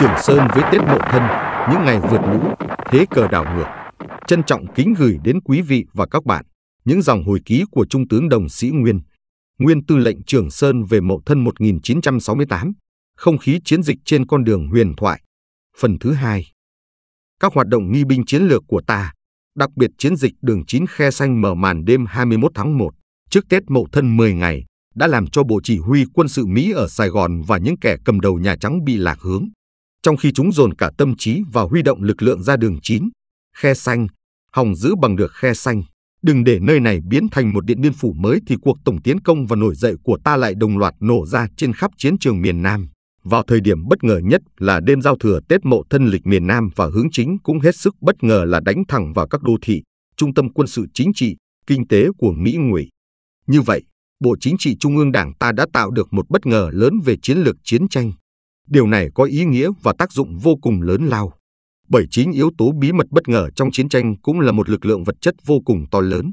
Trường Sơn với Tết Mậu Thân, những ngày vượt lũ, thế cờ đảo ngược. Trân trọng kính gửi đến quý vị và các bạn những dòng hồi ký của Trung tướng Đồng Sĩ Nguyên, Nguyên Tư lệnh Trường Sơn về Mậu Thân 1968, không khí chiến dịch trên con đường huyền thoại. Phần thứ hai Các hoạt động nghi binh chiến lược của ta, đặc biệt chiến dịch đường 9 khe xanh mở màn đêm 21 tháng 1, trước Tết Mậu Thân 10 ngày, đã làm cho Bộ Chỉ huy quân sự Mỹ ở Sài Gòn và những kẻ cầm đầu Nhà Trắng bị lạc hướng trong khi chúng dồn cả tâm trí vào huy động lực lượng ra đường chín, khe xanh, hòng giữ bằng được khe xanh. Đừng để nơi này biến thành một điện biên phủ mới thì cuộc tổng tiến công và nổi dậy của ta lại đồng loạt nổ ra trên khắp chiến trường miền Nam. Vào thời điểm bất ngờ nhất là đêm giao thừa Tết Mậu Thân lịch miền Nam và hướng chính cũng hết sức bất ngờ là đánh thẳng vào các đô thị, trung tâm quân sự chính trị, kinh tế của Mỹ ngụy. Như vậy, Bộ Chính trị Trung ương Đảng ta đã tạo được một bất ngờ lớn về chiến lược chiến tranh, Điều này có ý nghĩa và tác dụng vô cùng lớn lao. Bởi chính yếu tố bí mật bất ngờ trong chiến tranh cũng là một lực lượng vật chất vô cùng to lớn.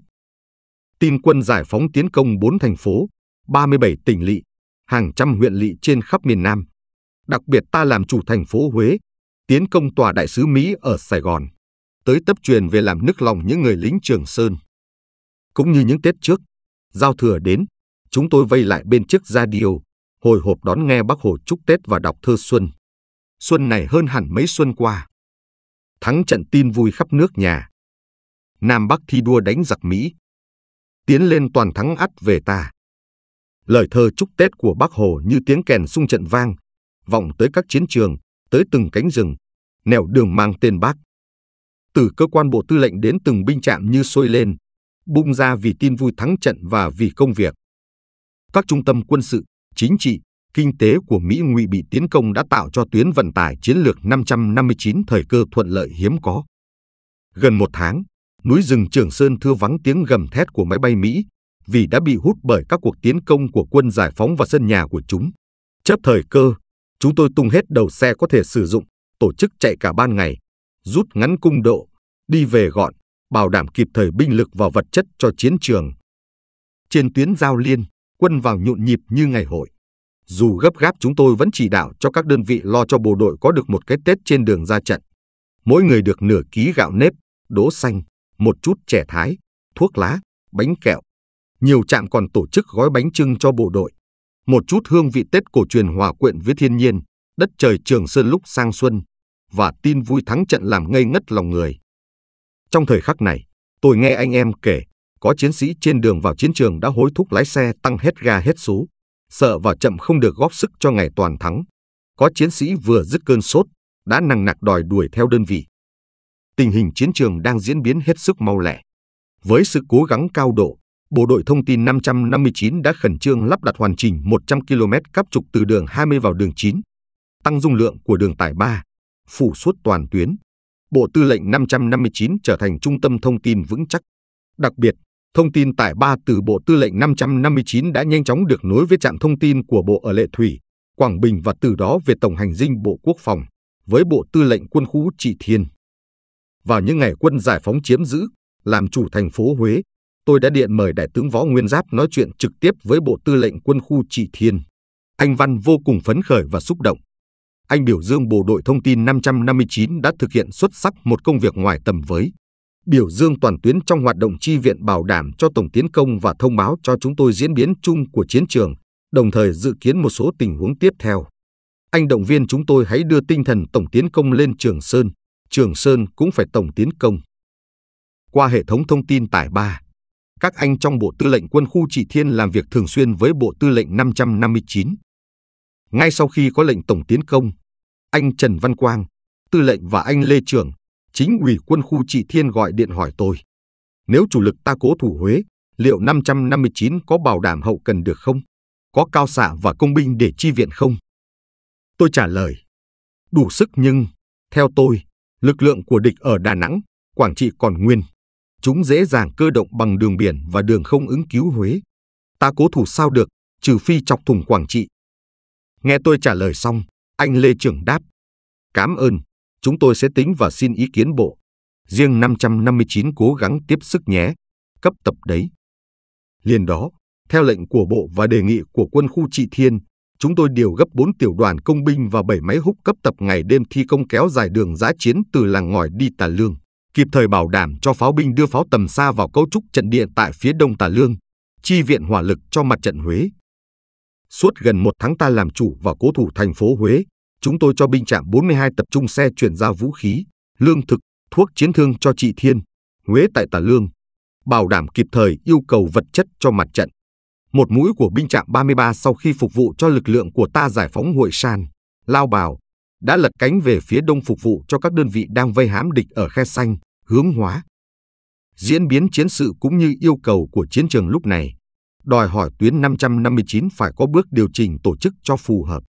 Tin quân giải phóng tiến công 4 thành phố, 37 tỉnh lỵ, hàng trăm huyện lỵ trên khắp miền Nam. Đặc biệt ta làm chủ thành phố Huế, tiến công tòa đại sứ Mỹ ở Sài Gòn, tới tấp truyền về làm nức lòng những người lính Trường Sơn. Cũng như những Tết trước, giao thừa đến, chúng tôi vây lại bên chiếc radio hồi hộp đón nghe bác Hồ chúc Tết và đọc thơ Xuân. Xuân này hơn hẳn mấy xuân qua. Thắng trận tin vui khắp nước nhà. Nam Bắc thi đua đánh giặc Mỹ. Tiến lên toàn thắng ắt về ta. Lời thơ chúc Tết của bác Hồ như tiếng kèn sung trận vang, vọng tới các chiến trường, tới từng cánh rừng, nẻo đường mang tên bác. Từ cơ quan bộ tư lệnh đến từng binh trạm như sôi lên, bung ra vì tin vui thắng trận và vì công việc. Các trung tâm quân sự chính trị, kinh tế của Mỹ ngụy bị tiến công đã tạo cho tuyến vận tải chiến lược 559 thời cơ thuận lợi hiếm có. Gần một tháng, núi rừng Trường Sơn thưa vắng tiếng gầm thét của máy bay Mỹ vì đã bị hút bởi các cuộc tiến công của quân giải phóng và sân nhà của chúng. Chấp thời cơ, chúng tôi tung hết đầu xe có thể sử dụng, tổ chức chạy cả ban ngày, rút ngắn cung độ, đi về gọn, bảo đảm kịp thời binh lực và vật chất cho chiến trường. Trên tuyến giao liên, quân vào nhộn nhịp như ngày hội. Dù gấp gáp chúng tôi vẫn chỉ đạo cho các đơn vị lo cho bộ đội có được một cái Tết trên đường ra trận. Mỗi người được nửa ký gạo nếp, đỗ xanh, một chút chè thái, thuốc lá, bánh kẹo. Nhiều trạm còn tổ chức gói bánh trưng cho bộ đội. Một chút hương vị Tết cổ truyền hòa quyện với thiên nhiên, đất trời Trường Sơn lúc sang xuân và tin vui thắng trận làm ngây ngất lòng người. Trong thời khắc này, tôi nghe anh em kể có chiến sĩ trên đường vào chiến trường đã hối thúc lái xe tăng hết ga hết số, sợ và chậm không được góp sức cho ngày toàn thắng. Có chiến sĩ vừa dứt cơn sốt, đã nằng nặc đòi đuổi theo đơn vị. Tình hình chiến trường đang diễn biến hết sức mau lẹ. Với sự cố gắng cao độ, Bộ đội Thông tin 559 đã khẩn trương lắp đặt hoàn chỉnh 100 km cáp trục từ đường 20 vào đường 9, tăng dung lượng của đường tải 3, phủ suốt toàn tuyến. Bộ Tư lệnh 559 trở thành trung tâm thông tin vững chắc. Đặc biệt, thông tin tải 3 từ Bộ Tư lệnh 559 đã nhanh chóng được nối với trạm thông tin của Bộ ở Lệ Thủy, Quảng Bình và từ đó về Tổng hành dinh Bộ Quốc phòng với Bộ Tư lệnh Quân khu Trị Thiên. Vào những ngày quân giải phóng chiếm giữ, làm chủ thành phố Huế, tôi đã điện mời Đại tướng Võ Nguyên Giáp nói chuyện trực tiếp với Bộ Tư lệnh Quân khu Trị Thiên. Anh Văn vô cùng phấn khởi và xúc động. Anh biểu dương Bộ đội Thông tin 559 đã thực hiện xuất sắc một công việc ngoài tầm với biểu dương toàn tuyến trong hoạt động chi viện bảo đảm cho tổng tiến công và thông báo cho chúng tôi diễn biến chung của chiến trường, đồng thời dự kiến một số tình huống tiếp theo. Anh động viên chúng tôi hãy đưa tinh thần tổng tiến công lên Trường Sơn, Trường Sơn cũng phải tổng tiến công. Qua hệ thống thông tin tải 3, các anh trong Bộ Tư lệnh Quân khu Trị Thiên làm việc thường xuyên với Bộ Tư lệnh 559. Ngay sau khi có lệnh tổng tiến công, anh Trần Văn Quang, tư lệnh và anh Lê Trường, chính ủy quân khu Trị Thiên gọi điện hỏi tôi. Nếu chủ lực ta cố thủ Huế, liệu 559 có bảo đảm hậu cần được không? Có cao xạ và công binh để chi viện không? Tôi trả lời, đủ sức nhưng, theo tôi, lực lượng của địch ở Đà Nẵng, Quảng Trị còn nguyên. Chúng dễ dàng cơ động bằng đường biển và đường không ứng cứu Huế. Ta cố thủ sao được, trừ phi chọc thùng Quảng Trị. Nghe tôi trả lời xong, anh Lê Trưởng đáp, cảm ơn, chúng tôi sẽ tính và xin ý kiến bộ. Riêng 559 cố gắng tiếp sức nhé, cấp tập đấy. Liền đó, theo lệnh của bộ và đề nghị của quân khu Trị Thiên, chúng tôi điều gấp 4 tiểu đoàn công binh và 7 máy húc cấp tập ngày đêm thi công kéo dài đường giã chiến từ làng ngòi đi Tà Lương, kịp thời bảo đảm cho pháo binh đưa pháo tầm xa vào cấu trúc trận địa tại phía đông Tà Lương, chi viện hỏa lực cho mặt trận Huế. Suốt gần một tháng ta làm chủ và cố thủ thành phố Huế, chúng tôi cho binh trạm 42 tập trung xe chuyển giao vũ khí, lương thực, thuốc chiến thương cho chị Thiên, Huế tại Tà Lương, bảo đảm kịp thời yêu cầu vật chất cho mặt trận. Một mũi của binh trạm 33 sau khi phục vụ cho lực lượng của ta giải phóng hội san, lao bào, đã lật cánh về phía đông phục vụ cho các đơn vị đang vây hãm địch ở khe xanh, hướng hóa. Diễn biến chiến sự cũng như yêu cầu của chiến trường lúc này, đòi hỏi tuyến 559 phải có bước điều chỉnh tổ chức cho phù hợp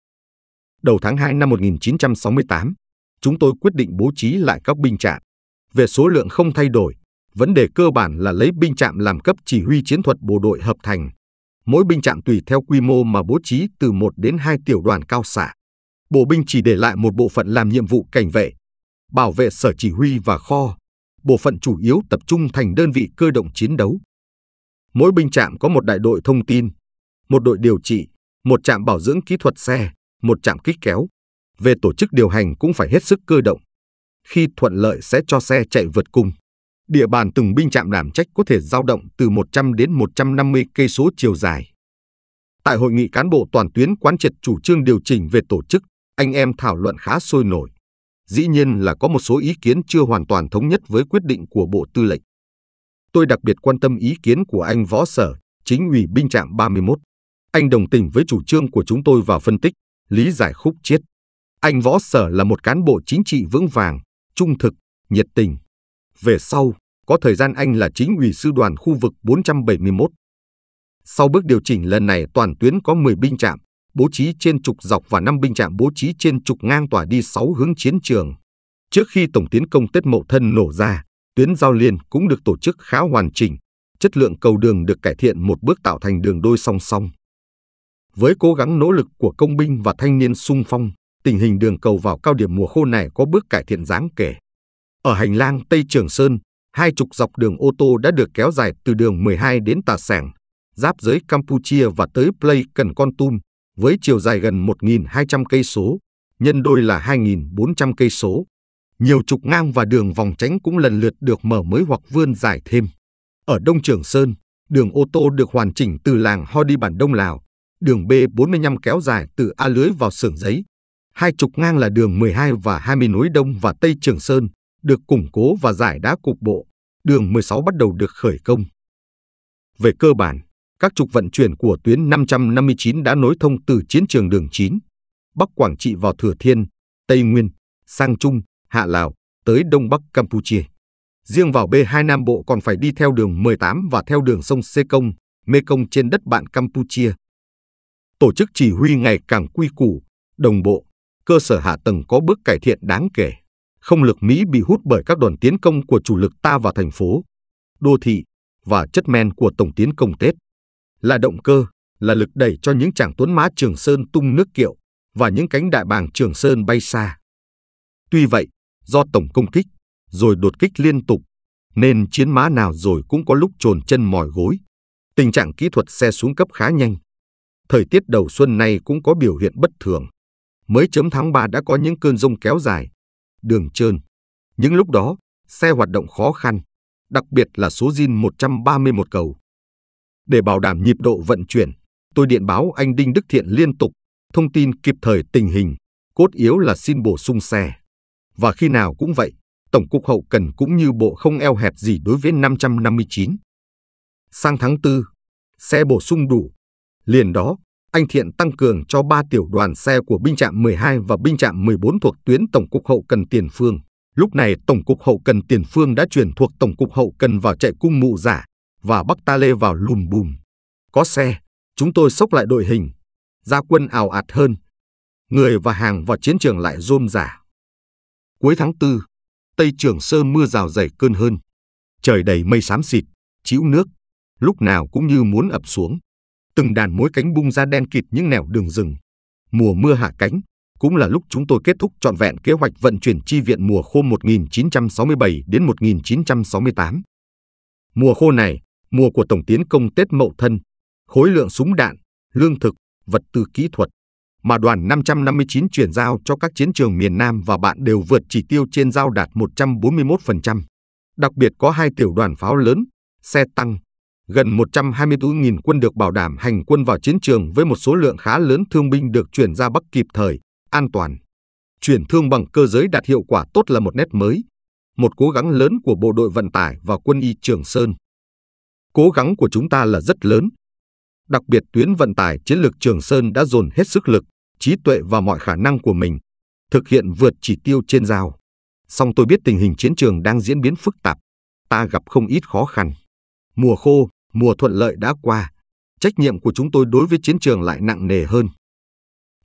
đầu tháng 2 năm 1968, chúng tôi quyết định bố trí lại các binh trạm. Về số lượng không thay đổi, vấn đề cơ bản là lấy binh trạm làm cấp chỉ huy chiến thuật bộ đội hợp thành. Mỗi binh trạm tùy theo quy mô mà bố trí từ 1 đến 2 tiểu đoàn cao xạ. Bộ binh chỉ để lại một bộ phận làm nhiệm vụ cảnh vệ, bảo vệ sở chỉ huy và kho. Bộ phận chủ yếu tập trung thành đơn vị cơ động chiến đấu. Mỗi binh trạm có một đại đội thông tin, một đội điều trị, một trạm bảo dưỡng kỹ thuật xe, một trạm kích kéo. Về tổ chức điều hành cũng phải hết sức cơ động. Khi thuận lợi sẽ cho xe chạy vượt cung. Địa bàn từng binh trạm đảm trách có thể dao động từ 100 đến 150 cây số chiều dài. Tại hội nghị cán bộ toàn tuyến quán triệt chủ trương điều chỉnh về tổ chức, anh em thảo luận khá sôi nổi. Dĩ nhiên là có một số ý kiến chưa hoàn toàn thống nhất với quyết định của Bộ Tư lệnh. Tôi đặc biệt quan tâm ý kiến của anh Võ Sở, chính ủy binh trạm 31. Anh đồng tình với chủ trương của chúng tôi và phân tích, lý giải khúc chiết. Anh Võ Sở là một cán bộ chính trị vững vàng, trung thực, nhiệt tình. Về sau, có thời gian anh là chính ủy sư đoàn khu vực 471. Sau bước điều chỉnh lần này toàn tuyến có 10 binh trạm, bố trí trên trục dọc và 5 binh trạm bố trí trên trục ngang tỏa đi 6 hướng chiến trường. Trước khi tổng tiến công Tết Mậu Thân nổ ra, tuyến giao liên cũng được tổ chức khá hoàn chỉnh, chất lượng cầu đường được cải thiện một bước tạo thành đường đôi song song. Với cố gắng nỗ lực của công binh và thanh niên sung phong, tình hình đường cầu vào cao điểm mùa khô này có bước cải thiện đáng kể. Ở hành lang Tây Trường Sơn, hai trục dọc đường ô tô đã được kéo dài từ đường 12 đến Tà Sẻng, giáp giới Campuchia và tới Plei Cần Con Tum, với chiều dài gần 1.200 cây số, nhân đôi là 2.400 cây số. Nhiều trục ngang và đường vòng tránh cũng lần lượt được mở mới hoặc vươn dài thêm. Ở Đông Trường Sơn, đường ô tô được hoàn chỉnh từ làng Ho đi bản Đông Lào, đường B45 kéo dài từ A Lưới vào xưởng giấy. Hai trục ngang là đường 12 và 20 núi Đông và Tây Trường Sơn, được củng cố và giải đá cục bộ. Đường 16 bắt đầu được khởi công. Về cơ bản, các trục vận chuyển của tuyến 559 đã nối thông từ chiến trường đường 9, Bắc Quảng Trị vào Thừa Thiên, Tây Nguyên, sang Trung, Hạ Lào, tới Đông Bắc Campuchia. Riêng vào B2 Nam Bộ còn phải đi theo đường 18 và theo đường sông Sê Công, Mê Công trên đất bạn Campuchia, tổ chức chỉ huy ngày càng quy củ, đồng bộ, cơ sở hạ tầng có bước cải thiện đáng kể. Không lực Mỹ bị hút bởi các đoàn tiến công của chủ lực ta vào thành phố, đô thị và chất men của tổng tiến công Tết. Là động cơ, là lực đẩy cho những chàng tuấn mã Trường Sơn tung nước kiệu và những cánh đại bàng Trường Sơn bay xa. Tuy vậy, do tổng công kích, rồi đột kích liên tục, nên chiến mã nào rồi cũng có lúc trồn chân mỏi gối. Tình trạng kỹ thuật xe xuống cấp khá nhanh, thời tiết đầu xuân này cũng có biểu hiện bất thường. Mới chấm tháng 3 đã có những cơn rông kéo dài, đường trơn. Những lúc đó, xe hoạt động khó khăn, đặc biệt là số zin 131 cầu. Để bảo đảm nhịp độ vận chuyển, tôi điện báo anh Đinh Đức Thiện liên tục, thông tin kịp thời tình hình, cốt yếu là xin bổ sung xe. Và khi nào cũng vậy, Tổng cục hậu cần cũng như bộ không eo hẹp gì đối với 559. Sang tháng 4, xe bổ sung đủ. Liền đó, anh Thiện tăng cường cho 3 tiểu đoàn xe của binh trạm 12 và binh trạm 14 thuộc tuyến Tổng cục Hậu Cần Tiền Phương. Lúc này Tổng cục Hậu Cần Tiền Phương đã chuyển thuộc Tổng cục Hậu Cần vào chạy cung mụ giả và Bắc Ta Lê vào lùm bùm. Có xe, chúng tôi sốc lại đội hình, gia quân ảo ạt hơn. Người và hàng vào chiến trường lại rôm giả. Cuối tháng 4, Tây Trường Sơ mưa rào dày cơn hơn. Trời đầy mây xám xịt, chĩu nước, lúc nào cũng như muốn ập xuống từng đàn mối cánh bung ra đen kịt những nẻo đường rừng. Mùa mưa hạ cánh cũng là lúc chúng tôi kết thúc trọn vẹn kế hoạch vận chuyển chi viện mùa khô 1967 đến 1968. Mùa khô này, mùa của tổng tiến công Tết Mậu Thân, khối lượng súng đạn, lương thực, vật tư kỹ thuật mà đoàn 559 chuyển giao cho các chiến trường miền Nam và bạn đều vượt chỉ tiêu trên giao đạt 141%. Đặc biệt có hai tiểu đoàn pháo lớn, xe tăng, gần 124.000 quân được bảo đảm hành quân vào chiến trường với một số lượng khá lớn thương binh được chuyển ra Bắc kịp thời, an toàn. Chuyển thương bằng cơ giới đạt hiệu quả tốt là một nét mới, một cố gắng lớn của Bộ đội Vận tải và quân y Trường Sơn. Cố gắng của chúng ta là rất lớn. Đặc biệt tuyến vận tải chiến lược Trường Sơn đã dồn hết sức lực, trí tuệ và mọi khả năng của mình, thực hiện vượt chỉ tiêu trên giao. Song tôi biết tình hình chiến trường đang diễn biến phức tạp, ta gặp không ít khó khăn. Mùa khô, mùa thuận lợi đã qua, trách nhiệm của chúng tôi đối với chiến trường lại nặng nề hơn.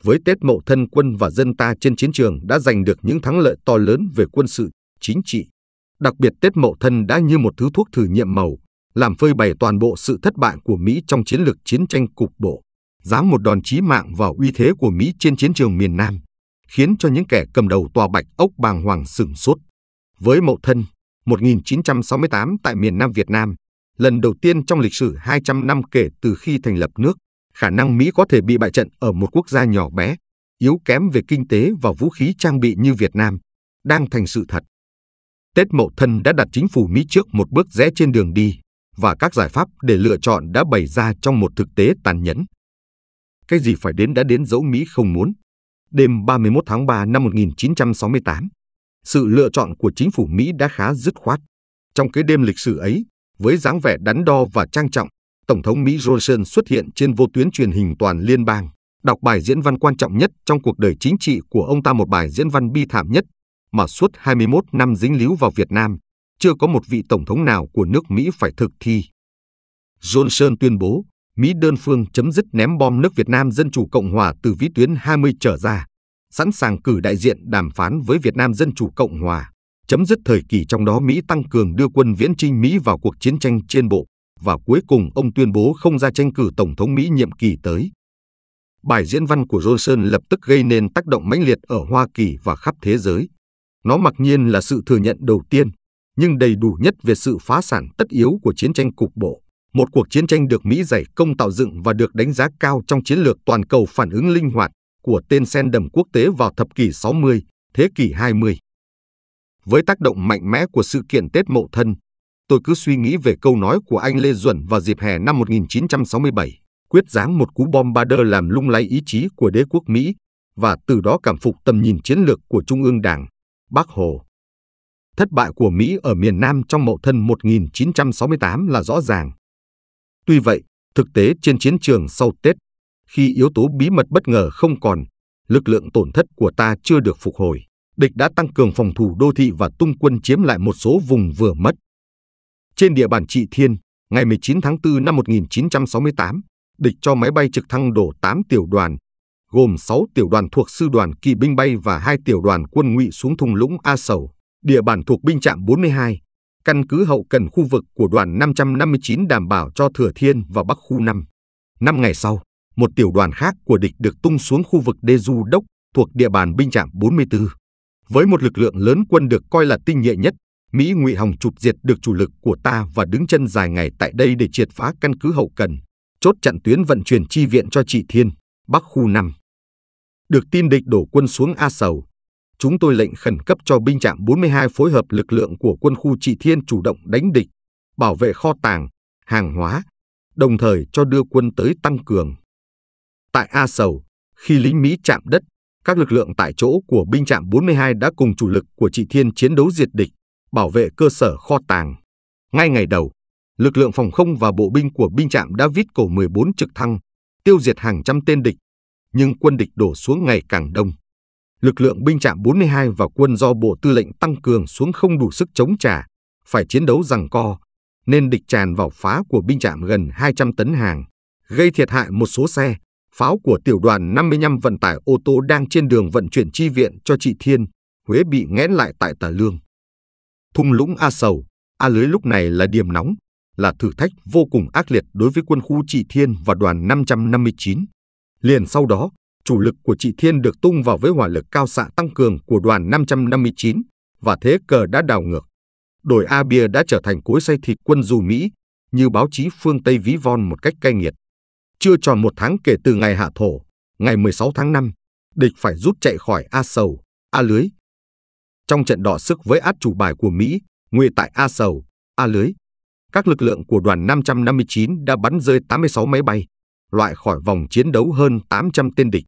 Với Tết Mậu Thân quân và dân ta trên chiến trường đã giành được những thắng lợi to lớn về quân sự, chính trị. Đặc biệt Tết Mậu Thân đã như một thứ thuốc thử nghiệm màu, làm phơi bày toàn bộ sự thất bại của Mỹ trong chiến lược chiến tranh cục bộ, giáng một đòn chí mạng vào uy thế của Mỹ trên chiến trường miền Nam, khiến cho những kẻ cầm đầu tòa bạch ốc bàng hoàng sửng sốt. Với Mậu Thân, 1968 tại miền Nam Việt Nam, lần đầu tiên trong lịch sử 200 năm kể từ khi thành lập nước, khả năng Mỹ có thể bị bại trận ở một quốc gia nhỏ bé, yếu kém về kinh tế và vũ khí trang bị như Việt Nam, đang thành sự thật. Tết Mậu Thân đã đặt chính phủ Mỹ trước một bước rẽ trên đường đi, và các giải pháp để lựa chọn đã bày ra trong một thực tế tàn nhẫn. Cái gì phải đến đã đến dẫu Mỹ không muốn. Đêm 31 tháng 3 năm 1968, sự lựa chọn của chính phủ Mỹ đã khá dứt khoát. Trong cái đêm lịch sử ấy, với dáng vẻ đắn đo và trang trọng, Tổng thống Mỹ Johnson xuất hiện trên vô tuyến truyền hình toàn liên bang, đọc bài diễn văn quan trọng nhất trong cuộc đời chính trị của ông ta một bài diễn văn bi thảm nhất mà suốt 21 năm dính líu vào Việt Nam, chưa có một vị tổng thống nào của nước Mỹ phải thực thi. Johnson tuyên bố, Mỹ đơn phương chấm dứt ném bom nước Việt Nam Dân Chủ Cộng Hòa từ vĩ tuyến 20 trở ra, sẵn sàng cử đại diện đàm phán với Việt Nam Dân Chủ Cộng Hòa chấm dứt thời kỳ trong đó Mỹ tăng cường đưa quân viễn chinh Mỹ vào cuộc chiến tranh trên bộ và cuối cùng ông tuyên bố không ra tranh cử tổng thống Mỹ nhiệm kỳ tới. Bài diễn văn của Johnson lập tức gây nên tác động mãnh liệt ở Hoa Kỳ và khắp thế giới. Nó mặc nhiên là sự thừa nhận đầu tiên, nhưng đầy đủ nhất về sự phá sản tất yếu của chiến tranh cục bộ, một cuộc chiến tranh được Mỹ giải công tạo dựng và được đánh giá cao trong chiến lược toàn cầu phản ứng linh hoạt của tên sen đầm quốc tế vào thập kỷ 60, thế kỷ 20. Với tác động mạnh mẽ của sự kiện Tết Mậu Thân, tôi cứ suy nghĩ về câu nói của anh Lê Duẩn vào dịp hè năm 1967, quyết giáng một cú bom bombarder làm lung lay ý chí của đế quốc Mỹ và từ đó cảm phục tầm nhìn chiến lược của Trung ương Đảng, Bác Hồ. Thất bại của Mỹ ở miền Nam trong Mậu Thân 1968 là rõ ràng. Tuy vậy, thực tế trên chiến trường sau Tết, khi yếu tố bí mật bất ngờ không còn, lực lượng tổn thất của ta chưa được phục hồi địch đã tăng cường phòng thủ đô thị và tung quân chiếm lại một số vùng vừa mất. Trên địa bàn Trị Thiên, ngày 19 tháng 4 năm 1968, địch cho máy bay trực thăng đổ 8 tiểu đoàn, gồm 6 tiểu đoàn thuộc sư đoàn kỵ binh bay và 2 tiểu đoàn quân ngụy xuống thung lũng A Sầu, địa bàn thuộc binh trạm 42, căn cứ hậu cần khu vực của đoàn 559 đảm bảo cho Thừa Thiên và Bắc khu 5. Năm ngày sau, một tiểu đoàn khác của địch được tung xuống khu vực Đê Du Đốc thuộc địa bàn binh trạm 44. Với một lực lượng lớn quân được coi là tinh nhuệ nhất, Mỹ Ngụy hòng chụp diệt được chủ lực của ta và đứng chân dài ngày tại đây để triệt phá căn cứ hậu cần, chốt chặn tuyến vận chuyển chi viện cho Trị Thiên, Bắc khu 5. Được tin địch đổ quân xuống A Sầu, chúng tôi lệnh khẩn cấp cho binh trạm 42 phối hợp lực lượng của quân khu Trị Thiên chủ động đánh địch, bảo vệ kho tàng, hàng hóa, đồng thời cho đưa quân tới tăng cường. Tại A Sầu, khi lính Mỹ chạm đất, các lực lượng tại chỗ của binh trạm 42 đã cùng chủ lực của chị Thiên chiến đấu diệt địch, bảo vệ cơ sở kho tàng. Ngay ngày đầu, lực lượng phòng không và bộ binh của binh trạm đã vít cổ 14 trực thăng, tiêu diệt hàng trăm tên địch, nhưng quân địch đổ xuống ngày càng đông. Lực lượng binh trạm 42 và quân do Bộ Tư lệnh tăng cường xuống không đủ sức chống trả, phải chiến đấu rằng co, nên địch tràn vào phá của binh trạm gần 200 tấn hàng, gây thiệt hại một số xe, pháo của tiểu đoàn 55 vận tải ô tô đang trên đường vận chuyển chi viện cho chị Thiên, Huế bị nghẽn lại tại Tà Lương. Thung lũng A Sầu, A Lưới lúc này là điểm nóng, là thử thách vô cùng ác liệt đối với quân khu chị Thiên và đoàn 559. Liền sau đó, chủ lực của chị Thiên được tung vào với hỏa lực cao xạ tăng cường của đoàn 559 và thế cờ đã đảo ngược. Đồi A Bia đã trở thành cối xay thịt quân dù Mỹ, như báo chí phương Tây ví von một cách cay nghiệt. Chưa tròn một tháng kể từ ngày hạ thổ, ngày 16 tháng 5, địch phải rút chạy khỏi A Sầu, A Lưới. Trong trận đọ sức với át chủ bài của Mỹ, nguy tại A Sầu, A Lưới, các lực lượng của đoàn 559 đã bắn rơi 86 máy bay, loại khỏi vòng chiến đấu hơn 800 tên địch.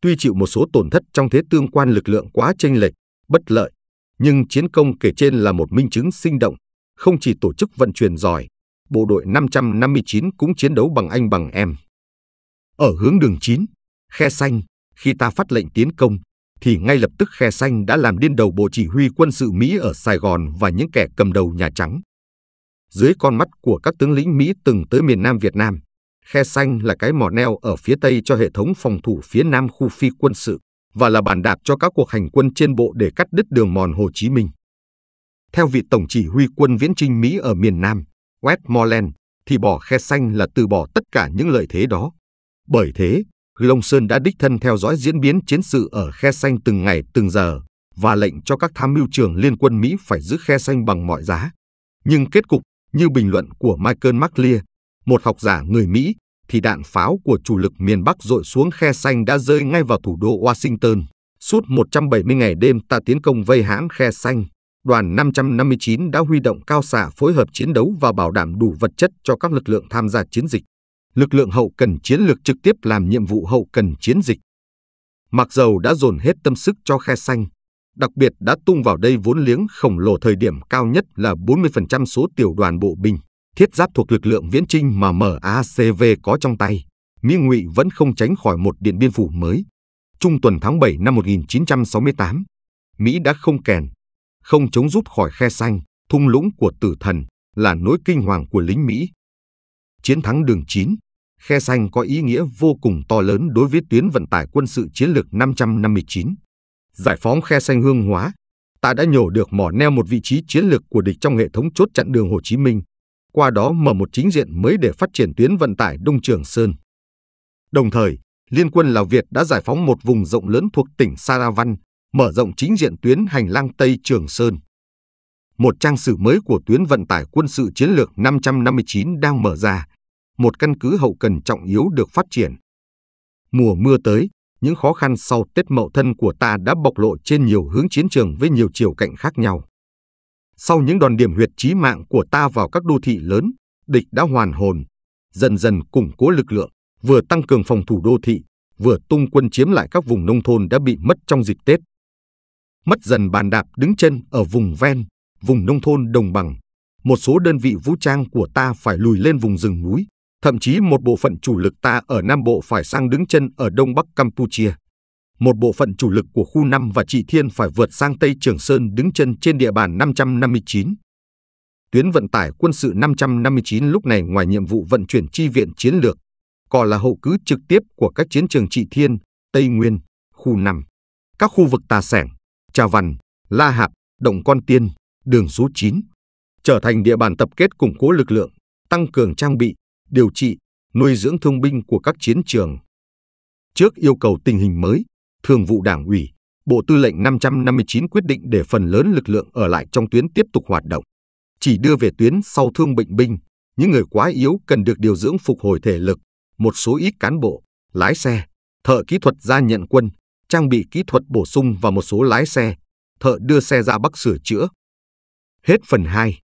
Tuy chịu một số tổn thất trong thế tương quan lực lượng quá chênh lệch, bất lợi, nhưng chiến công kể trên là một minh chứng sinh động, không chỉ tổ chức vận chuyển giỏi, bộ đội 559 cũng chiến đấu bằng anh bằng em. Ở hướng đường 9, khe xanh, khi ta phát lệnh tiến công, thì ngay lập tức khe xanh đã làm điên đầu Bộ Chỉ huy quân sự Mỹ ở Sài Gòn và những kẻ cầm đầu Nhà Trắng. Dưới con mắt của các tướng lĩnh Mỹ từng tới miền Nam Việt Nam, khe xanh là cái mỏ neo ở phía Tây cho hệ thống phòng thủ phía Nam khu phi quân sự và là bàn đạp cho các cuộc hành quân trên bộ để cắt đứt đường mòn Hồ Chí Minh. Theo vị Tổng chỉ huy quân viễn trinh Mỹ ở miền Nam, Westmoreland, thì bỏ khe xanh là từ bỏ tất cả những lợi thế đó. Bởi thế, Long Sơn đã đích thân theo dõi diễn biến chiến sự ở khe xanh từng ngày từng giờ và lệnh cho các tham mưu trưởng liên quân Mỹ phải giữ khe xanh bằng mọi giá. Nhưng kết cục, như bình luận của Michael McLear, một học giả người Mỹ, thì đạn pháo của chủ lực miền Bắc dội xuống khe xanh đã rơi ngay vào thủ đô Washington. Suốt 170 ngày đêm ta tiến công vây hãm khe xanh, đoàn 559 đã huy động cao xạ phối hợp chiến đấu và bảo đảm đủ vật chất cho các lực lượng tham gia chiến dịch lực lượng hậu cần chiến lược trực tiếp làm nhiệm vụ hậu cần chiến dịch. Mặc dầu đã dồn hết tâm sức cho khe xanh, đặc biệt đã tung vào đây vốn liếng khổng lồ thời điểm cao nhất là 40% số tiểu đoàn bộ binh, thiết giáp thuộc lực lượng viễn trinh mà MACV có trong tay, Mỹ Ngụy vẫn không tránh khỏi một điện biên phủ mới. Trung tuần tháng 7 năm 1968, Mỹ đã không kèn, không chống rút khỏi khe xanh, thung lũng của tử thần là nỗi kinh hoàng của lính Mỹ. Chiến thắng đường 9, khe xanh có ý nghĩa vô cùng to lớn đối với tuyến vận tải quân sự chiến lược 559. Giải phóng khe xanh hương hóa, ta đã nhổ được mỏ neo một vị trí chiến lược của địch trong hệ thống chốt chặn đường Hồ Chí Minh, qua đó mở một chính diện mới để phát triển tuyến vận tải Đông Trường Sơn. Đồng thời, Liên quân Lào Việt đã giải phóng một vùng rộng lớn thuộc tỉnh Saravan, mở rộng chính diện tuyến hành lang Tây Trường Sơn. Một trang sử mới của tuyến vận tải quân sự chiến lược 559 đang mở ra, một căn cứ hậu cần trọng yếu được phát triển. Mùa mưa tới, những khó khăn sau Tết Mậu Thân của ta đã bộc lộ trên nhiều hướng chiến trường với nhiều chiều cạnh khác nhau. Sau những đòn điểm huyệt chí mạng của ta vào các đô thị lớn, địch đã hoàn hồn, dần dần củng cố lực lượng, vừa tăng cường phòng thủ đô thị, vừa tung quân chiếm lại các vùng nông thôn đã bị mất trong dịp Tết. Mất dần bàn đạp đứng chân ở vùng ven, vùng nông thôn đồng bằng, một số đơn vị vũ trang của ta phải lùi lên vùng rừng núi, Thậm chí một bộ phận chủ lực ta ở Nam Bộ phải sang đứng chân ở Đông Bắc Campuchia. Một bộ phận chủ lực của khu 5 và Trị Thiên phải vượt sang Tây Trường Sơn đứng chân trên địa bàn 559. Tuyến vận tải quân sự 559 lúc này ngoài nhiệm vụ vận chuyển chi viện chiến lược, còn là hậu cứ trực tiếp của các chiến trường Trị Thiên, Tây Nguyên, khu 5. Các khu vực Tà Sẻng, Trà Văn, La Hạp, Động Con Tiên, đường số 9, trở thành địa bàn tập kết củng cố lực lượng, tăng cường trang bị, điều trị, nuôi dưỡng thương binh của các chiến trường. Trước yêu cầu tình hình mới, Thường vụ Đảng ủy, Bộ Tư lệnh 559 quyết định để phần lớn lực lượng ở lại trong tuyến tiếp tục hoạt động, chỉ đưa về tuyến sau thương bệnh binh, những người quá yếu cần được điều dưỡng phục hồi thể lực, một số ít cán bộ, lái xe, thợ kỹ thuật ra nhận quân, trang bị kỹ thuật bổ sung và một số lái xe, thợ đưa xe ra Bắc sửa chữa. Hết phần 2.